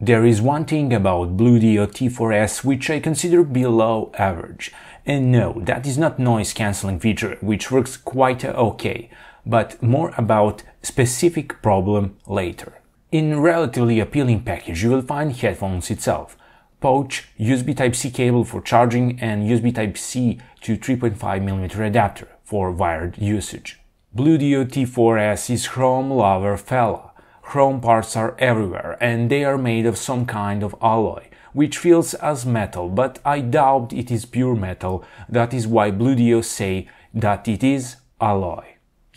There is one thing about Blue DOT4S which I consider below average. And no, that is not noise cancelling feature, which works quite okay, but more about specific problem later. In relatively appealing package you will find headphones itself, pouch, USB Type-C cable for charging and USB Type-C to 3.5mm adapter for wired usage. Blue DOT4S is Chrome lover fella Chrome parts are everywhere and they are made of some kind of alloy, which feels as metal, but I doubt it is pure metal, that is why Bluedio say that it is alloy.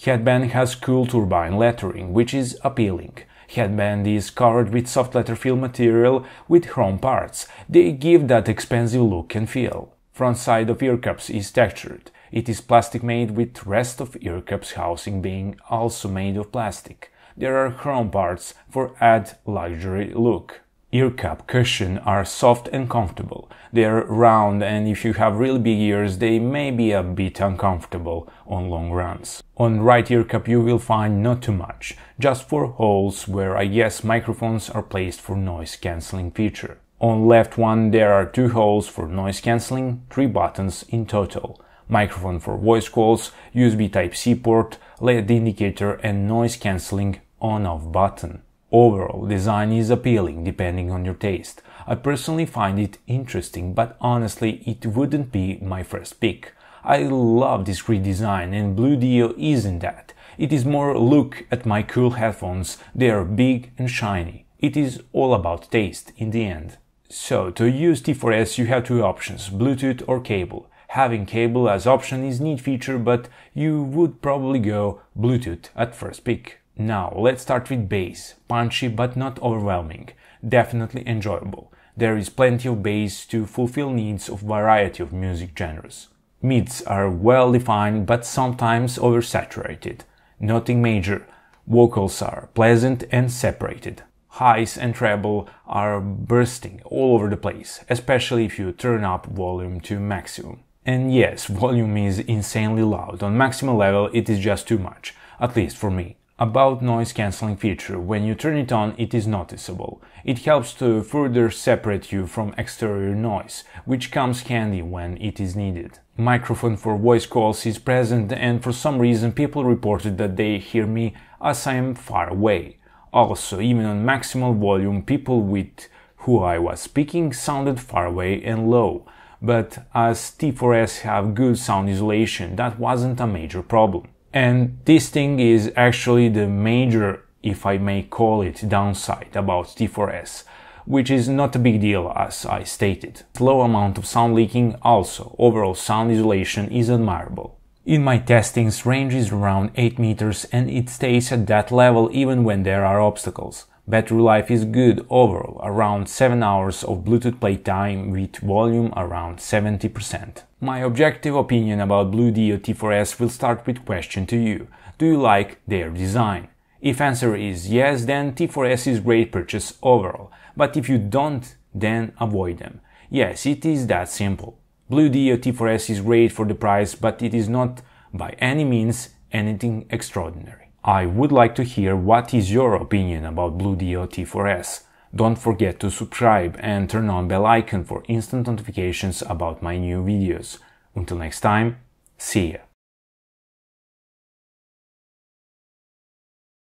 Headband has cool turbine lettering, which is appealing. Headband is covered with soft letter fill material with chrome parts. They give that expensive look and feel. Front side of ear cups is textured. It is plastic made with rest of ear cups housing being also made of plastic there are chrome parts for add luxury look. Ear cup cushion are soft and comfortable. They are round and if you have really big ears they may be a bit uncomfortable on long runs. On right ear cup you will find not too much, just four holes where I guess microphones are placed for noise cancelling feature. On left one there are two holes for noise cancelling, three buttons in total. Microphone for voice calls, USB Type-C port, LED indicator and noise cancelling on-off button. Overall, design is appealing depending on your taste. I personally find it interesting, but honestly, it wouldn't be my first pick. I love discreet design and Blue Dio isn't that. It is more look at my cool headphones, they are big and shiny. It is all about taste in the end. So, to use T4S you have two options, Bluetooth or cable. Having cable as option is neat feature, but you would probably go Bluetooth at first pick. Now, let's start with bass. Punchy but not overwhelming. Definitely enjoyable. There is plenty of bass to fulfill needs of variety of music genres. Mids are well defined but sometimes oversaturated. Nothing major. Vocals are pleasant and separated. Highs and treble are bursting all over the place, especially if you turn up volume to maximum. And yes, volume is insanely loud. On maximum level, it is just too much, at least for me about noise cancelling feature. When you turn it on, it is noticeable. It helps to further separate you from exterior noise, which comes handy when it is needed. Microphone for voice calls is present and for some reason people reported that they hear me as I am far away. Also, even on maximal volume, people with who I was speaking sounded far away and low. But as T4S have good sound isolation, that wasn't a major problem. And this thing is actually the major, if I may call it, downside about T4S, which is not a big deal as I stated. Low amount of sound leaking also, overall sound isolation is admirable. In my testings range is around 8 meters and it stays at that level even when there are obstacles. Battery life is good overall, around 7 hours of Bluetooth playtime with volume around 70%. My objective opinion about Blue DOT4S will start with question to you. Do you like their design? If answer is yes, then T4S is great purchase overall, but if you don't, then avoid them. Yes, it is that simple. Blue DOT4S is great for the price, but it is not by any means anything extraordinary. I would like to hear what is your opinion about Blue DOT4S. Don't forget to subscribe and turn on bell icon for instant notifications about my new videos. Until next time, see ya!